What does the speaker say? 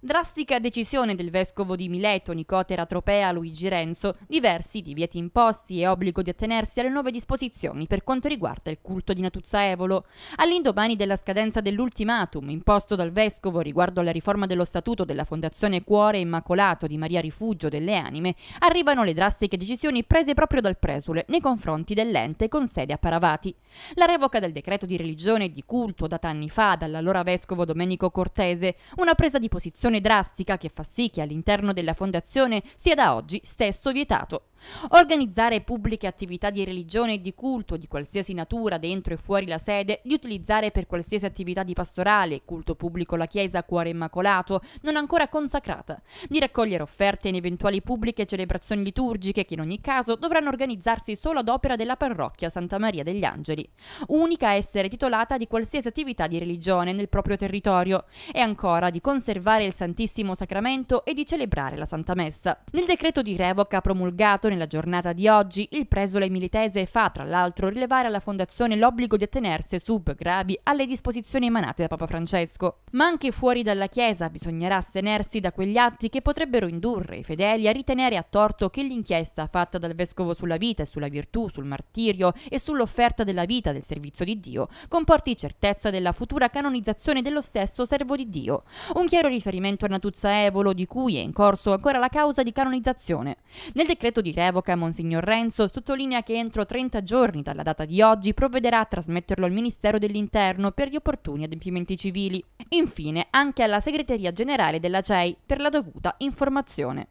Drastica decisione del vescovo di Mileto, Nicotera Tropea Luigi Renzo, diversi divieti imposti e obbligo di attenersi alle nuove disposizioni per quanto riguarda il culto di Natuzza Evolo. All'indomani della scadenza dell'ultimatum imposto dal vescovo riguardo alla riforma dello statuto della Fondazione Cuore Immacolato di Maria Rifugio delle Anime, arrivano le drastiche decisioni prese proprio dal presule nei confronti dell'ente con sede a Paravati. La revoca del decreto di religione e di culto data anni fa dall'allora vescovo Domenico Cortese, una presa di posizione riduzione drastica che fa sì che all'interno della fondazione sia da oggi stesso vietato Organizzare pubbliche attività di religione e di culto di qualsiasi natura dentro e fuori la sede, di utilizzare per qualsiasi attività di pastorale, culto pubblico la chiesa Cuore Immacolato, non ancora consacrata, di raccogliere offerte in eventuali pubbliche celebrazioni liturgiche che in ogni caso dovranno organizzarsi solo ad opera della parrocchia Santa Maria degli Angeli, unica a essere titolata di qualsiasi attività di religione nel proprio territorio, e ancora di conservare il Santissimo Sacramento e di celebrare la Santa Messa. Nel decreto di revoca promulgato Stato nella giornata di oggi, il presole militese fa tra l'altro rilevare alla Fondazione l'obbligo di attenersi sub gravi alle disposizioni emanate da Papa Francesco. Ma anche fuori dalla Chiesa bisognerà astenersi da quegli atti che potrebbero indurre i fedeli a ritenere a torto che l'inchiesta fatta dal Vescovo sulla vita e sulla virtù, sul martirio e sull'offerta della vita del servizio di Dio comporti certezza della futura canonizzazione dello stesso servo di Dio. Un chiaro riferimento a Natuzza Evolo di cui è in corso ancora la causa di canonizzazione. Nel decreto di revoca, Monsignor Renzo, sottolinea che entro 30 giorni dalla data di oggi provvederà a trasmetterlo al Ministero dell'Interno per gli opportuni adempimenti civili. Infine, anche alla Segreteria Generale della CEI per la dovuta informazione.